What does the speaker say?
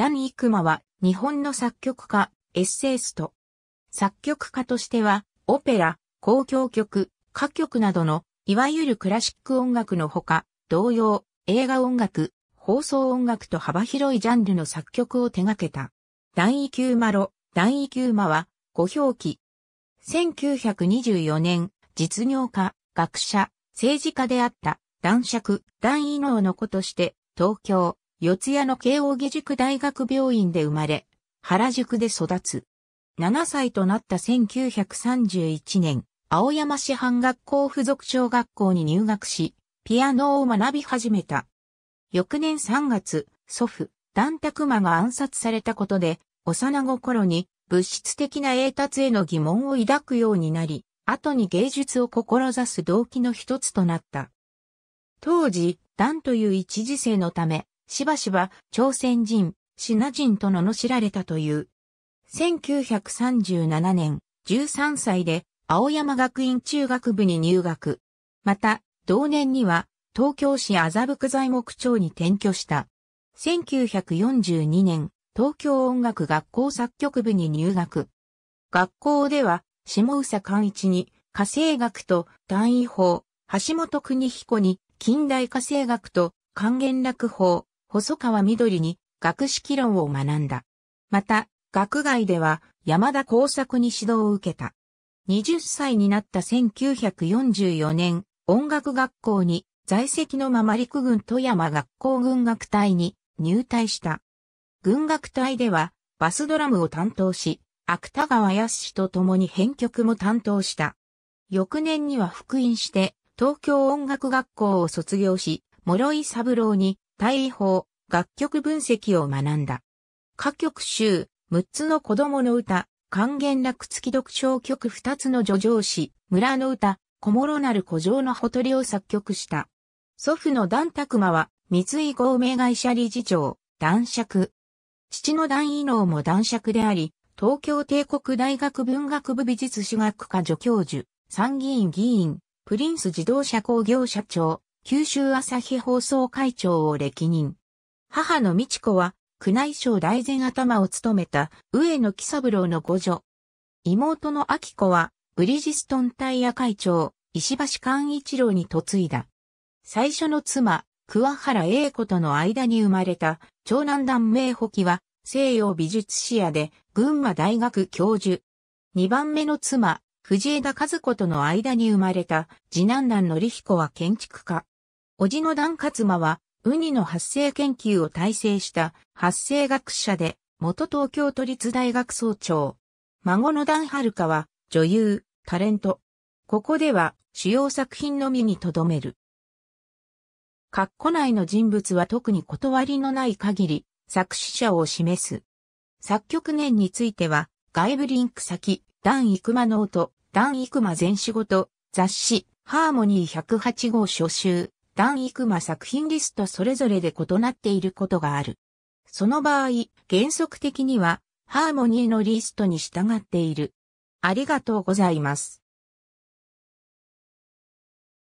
ダン・イクマは日本の作曲家、エッセイスト。作曲家としては、オペラ、交響曲、歌曲などの、いわゆるクラシック音楽のほか、同様、映画音楽、放送音楽と幅広いジャンルの作曲を手掛けた。キュ級マロ、キュ級マは、ご表記。1924年、実業家、学者、政治家であった、男爵、イノーの子として、東京、四谷の慶応義塾大学病院で生まれ、原宿で育つ。7歳となった1931年、青山市半学校附属小学校に入学し、ピアノを学び始めた。翌年3月、祖父、段卓馬が暗殺されたことで、幼心に物質的な栄達への疑問を抱くようになり、後に芸術を志す動機の一つとなった。当時、段という一時生のため、しばしば朝鮮人、シナ人と罵られたという。1937年、13歳で青山学院中学部に入学。また、同年には東京市麻布区材木町に転居した。1942年、東京音楽学校作曲部に入学。学校では、下宇佐寛一に、家政学と単位法、橋本邦彦に、近代家政学と還元楽法、細川緑に学識論を学んだ。また、学外では山田工作に指導を受けた。20歳になった1944年、音楽学校に在籍のまま陸軍富山学校軍楽隊に入隊した。軍楽隊ではバスドラムを担当し、芥川康と共に編曲も担当した。翌年には復員して東京音楽学校を卒業し、諸井三郎に、大位法、楽曲分析を学んだ。歌曲集、六つの子供の歌、還元楽付き読唱曲二つの助情詩、村の歌、小諸なる古城のほとりを作曲した。祖父の段拓馬は、三井合名会社理事長、男爵。父の段伊能も男爵であり、東京帝国大学文学部美術史学科助教授、参議院議員、プリンス自動車工業社長、九州朝日放送会長を歴任。母の美智子は、宮内省大前頭を務めた上野喜三郎の五女。妹の明子は、ブリジストンタイヤ会長、石橋寛一郎に嫁いだ。最初の妻、桑原英子との間に生まれた長男男名保記は西洋美術視野で群馬大学教授。二番目の妻、藤枝和子との間に生まれた次男男則彦は建築家。おじの段勝馬は、ウニの発生研究を体制した発生学者で、元東京都立大学総長。孫の段遥は、女優、タレント。ここでは、主要作品のみにとどめる。括弧内の人物は特に断りのない限り、作詞者を示す。作曲年については、外部リンク先、段育間ノート、段育間全仕事、雑誌、ハーモニー108号初集、ダン・イクマ作品リストそれぞれで異なっていることがある。その場合、原則的には、ハーモニーのリストに従っている。ありがとうございます。